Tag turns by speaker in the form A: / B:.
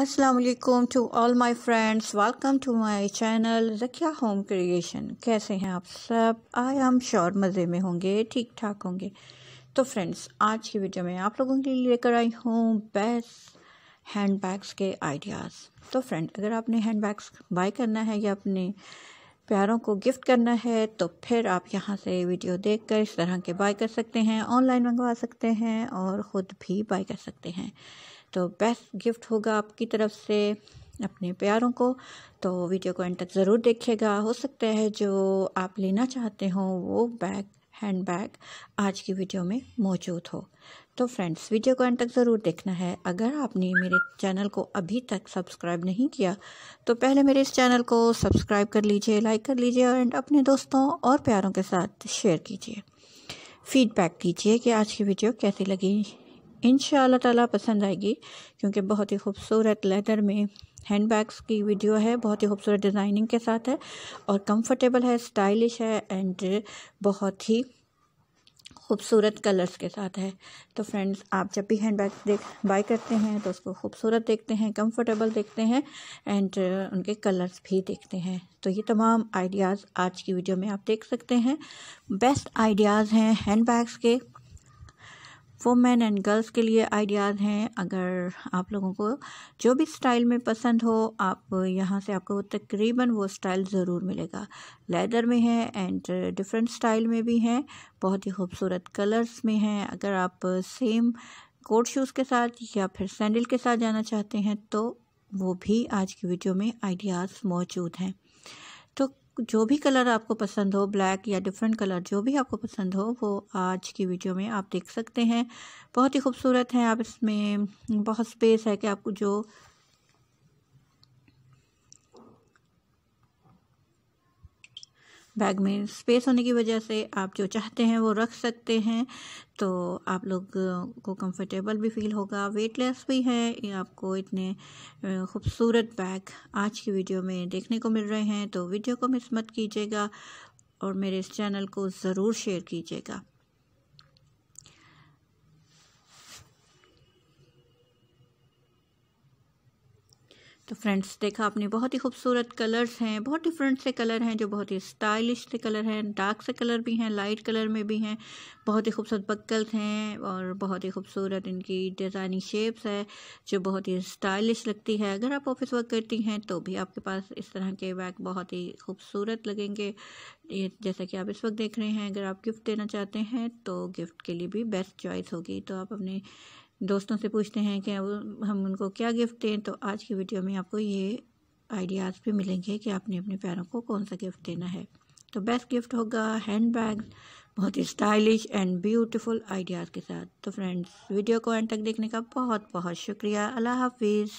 A: Aslam to all my friends welcome to my channel रखिया home creation कैसे हैं आप सब आई एम श्योर मज़े में होंगे ठीक ठाक होंगे तो फ्रेंड्स आज की वीडियो में आप लोगों के लिए लेकर आई हूँ बेस्ट हैंड बैग्स के आइडियाज़ तो फ्रेंड अगर आपने हैंड बैग्स बाय करना है या अपने प्यारों को गिफ्ट करना है तो फिर आप यहाँ से वीडियो देखकर इस तरह के बाय कर सकते हैं ऑनलाइन मंगवा सकते हैं और ख़ुद भी बाय कर सकते हैं तो बेस्ट गिफ्ट होगा आपकी तरफ से अपने प्यारों को तो वीडियो को एंड तक ज़रूर देखिएगा हो सकता है जो आप लेना चाहते हो वो बैग हैंड बैग आज की वीडियो में मौजूद हो तो फ्रेंड्स वीडियो को एंड तक ज़रूर देखना है अगर आपने मेरे चैनल को अभी तक सब्सक्राइब नहीं किया तो पहले मेरे इस चैनल को सब्सक्राइब कर लीजिए लाइक कर लीजिए एंड अपने दोस्तों और प्यारों के साथ शेयर कीजिए फीडबैक कीजिए कि आज की वीडियो कैसी लगी इन ताला पसंद आएगी क्योंकि बहुत ही खूबसूरत लेदर में हैंड बैग्स की वीडियो है बहुत ही खूबसूरत डिज़ाइनिंग के साथ है और कंफर्टेबल है स्टाइलिश है एंड बहुत ही खूबसूरत कलर्स के साथ है तो फ्रेंड्स आप जब भी हैंड बैग देख बाई करते हैं तो उसको खूबसूरत देखते हैं कंफर्टेबल देखते हैं एंड उनके कलर्स भी देखते हैं तो ये तमाम आइडियाज़ आज की वीडियो में आप देख सकते हैं बेस्ट आइडियाज़ हैं हैंड बैग्स के मैन एंड गर्ल्स के लिए आइडियाज़ हैं अगर आप लोगों को जो भी स्टाइल में पसंद हो आप यहाँ से आपको तकरीबन वो स्टाइल ज़रूर मिलेगा लेदर में है एंड डिफरेंट स्टाइल में भी हैं बहुत ही खूबसूरत कलर्स में हैं अगर आप सेम कोट शूज़ के साथ या फिर सैंडल के साथ जाना चाहते हैं तो वो भी आज की वीडियो में आइडियाज़ मौजूद हैं तो जो भी कलर आपको पसंद हो ब्लैक या डिफरेंट कलर जो भी आपको पसंद हो वो आज की वीडियो में आप देख सकते हैं बहुत ही खूबसूरत हैं आप इसमें बहुत स्पेस है कि आपको जो बैग में स्पेस होने की वजह से आप जो चाहते हैं वो रख सकते हैं तो आप लोग को कंफर्टेबल भी फील होगा वेटलेस भी है आपको इतने खूबसूरत बैग आज की वीडियो में देखने को मिल रहे हैं तो वीडियो को मिस मत कीजिएगा और मेरे इस चैनल को ज़रूर शेयर कीजिएगा तो फ्रेंड्स देखा आपने बहुत ही खूबसूरत कलर्स हैं बहुत डिफरेंट से कलर हैं जो बहुत ही स्टाइलिश से कलर हैं डार्क से कलर भी हैं लाइट कलर में भी हैं बहुत ही खूबसूरत बक्कल्स हैं और बहुत ही खूबसूरत इनकी डिज़ाइनिंग शेप्स है जो बहुत ही स्टाइलिश लगती है अगर आप ऑफिस वर्क करती हैं तो भी आपके पास इस तरह के बैग बहुत ही खूबसूरत लगेंगे ये जैसा कि आप इस वक्त देख रहे हैं अगर आप गिफ्ट देना चाहते हैं तो गिफ्ट के लिए भी बेस्ट चॉइस होगी तो आप अपने दोस्तों से पूछते हैं कि हम उनको क्या गिफ्ट दें तो आज की वीडियो में आपको ये आइडियाज़ भी मिलेंगे कि आपने अपने पैरों को कौन सा गिफ्ट देना है तो बेस्ट गिफ्ट होगा हैंड बैग बहुत ही स्टाइलिश एंड ब्यूटीफुल आइडियाज़ के साथ तो फ्रेंड्स वीडियो को एंड तक देखने का बहुत बहुत शुक्रिया अल्लाह हाफिज़